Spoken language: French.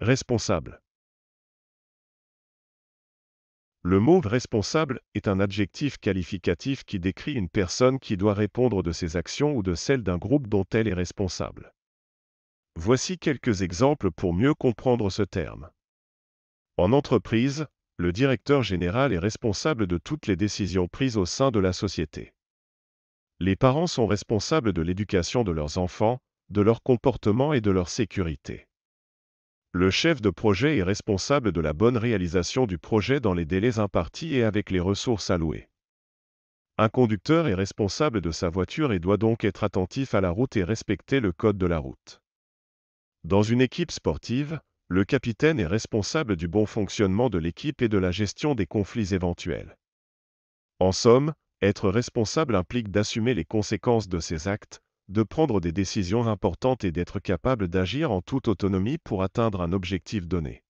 Responsable. Le mot responsable est un adjectif qualificatif qui décrit une personne qui doit répondre de ses actions ou de celles d'un groupe dont elle est responsable. Voici quelques exemples pour mieux comprendre ce terme. En entreprise, le directeur général est responsable de toutes les décisions prises au sein de la société. Les parents sont responsables de l'éducation de leurs enfants, de leur comportement et de leur sécurité. Le chef de projet est responsable de la bonne réalisation du projet dans les délais impartis et avec les ressources allouées. Un conducteur est responsable de sa voiture et doit donc être attentif à la route et respecter le code de la route. Dans une équipe sportive, le capitaine est responsable du bon fonctionnement de l'équipe et de la gestion des conflits éventuels. En somme, être responsable implique d'assumer les conséquences de ses actes, de prendre des décisions importantes et d'être capable d'agir en toute autonomie pour atteindre un objectif donné.